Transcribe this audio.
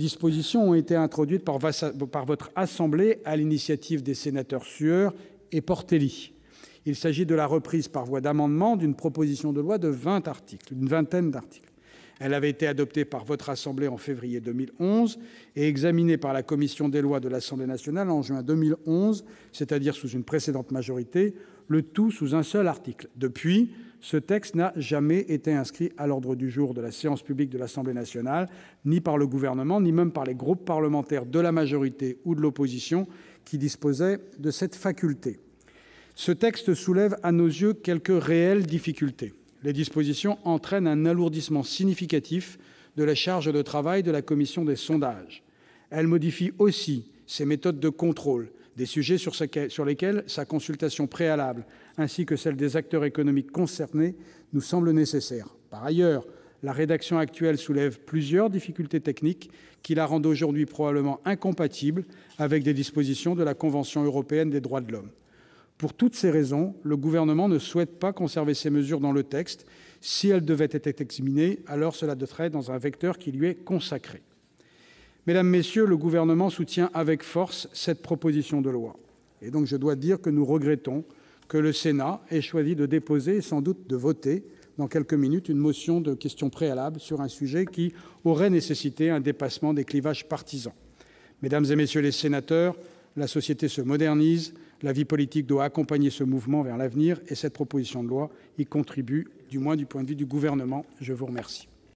dispositions ont été introduites par votre assemblée à l'initiative des sénateurs Sueur et Portelli, il s'agit de la reprise par voie d'amendement d'une proposition de loi de 20 articles, une vingtaine d'articles, elle avait été adoptée par votre assemblée en février 2011 et examinée par la commission des lois de l'Assemblée nationale en juin 2011, c'est-à-dire sous une précédente majorité le tout sous un seul article depuis ce texte n'a jamais été inscrit à l'ordre du jour de la séance publique de l'Assemblée nationale, ni par le Gouvernement, ni même par les groupes parlementaires de la majorité ou de l'opposition, qui disposaient de cette faculté. Ce texte soulève à nos yeux quelques réelles difficultés. Les dispositions entraînent un alourdissement significatif de la charge de travail de la commission des sondages. Elle modifie aussi ses méthodes de contrôle, des sujets sur lesquels sa consultation préalable, ainsi que celle des acteurs économiques concernés, nous semble nécessaire. Par ailleurs, la rédaction actuelle soulève plusieurs difficultés techniques qui la rendent aujourd'hui probablement incompatible avec des dispositions de la Convention européenne des droits de l'homme. Pour toutes ces raisons, le Gouvernement ne souhaite pas conserver ces mesures dans le texte. Si elles devaient être examinées, alors cela devrait être dans un vecteur qui lui est consacré. Mesdames, messieurs, le Gouvernement soutient avec force cette proposition de loi. Et donc Je dois dire que nous regrettons que le Sénat ait choisi de déposer, et sans doute de voter dans quelques minutes, une motion de question préalable sur un sujet qui aurait nécessité un dépassement des clivages partisans. Mesdames, et messieurs les sénateurs, la société se modernise, la vie politique doit accompagner ce mouvement vers l'avenir, et cette proposition de loi y contribue, du moins du point de vue du Gouvernement. Je vous remercie.